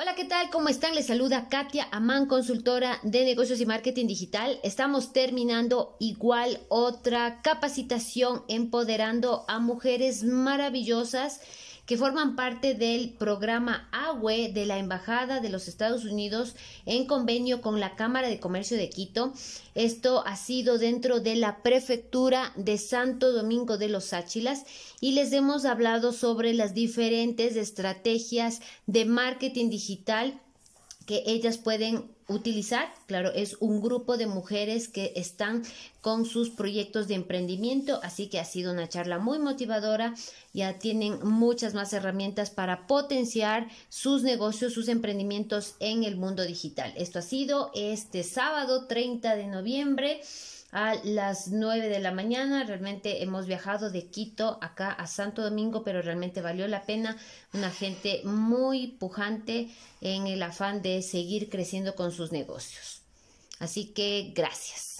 Hola, ¿qué tal? ¿Cómo están? Les saluda Katia Amán, consultora de negocios y marketing digital. Estamos terminando igual otra capacitación empoderando a mujeres maravillosas que forman parte del programa AWE de la Embajada de los Estados Unidos en convenio con la Cámara de Comercio de Quito. Esto ha sido dentro de la prefectura de Santo Domingo de los Áchilas y les hemos hablado sobre las diferentes estrategias de marketing digital que ellas pueden utilizar. Claro, es un grupo de mujeres que están con sus proyectos de emprendimiento, así que ha sido una charla muy motivadora. Ya tienen muchas más herramientas para potenciar sus negocios, sus emprendimientos en el mundo digital. Esto ha sido este sábado 30 de noviembre a las 9 de la mañana. Realmente hemos viajado de Quito acá a Santo Domingo, pero realmente valió la pena. Una gente muy pujante en el afán de seguir creciendo con sus negocios. Así que gracias.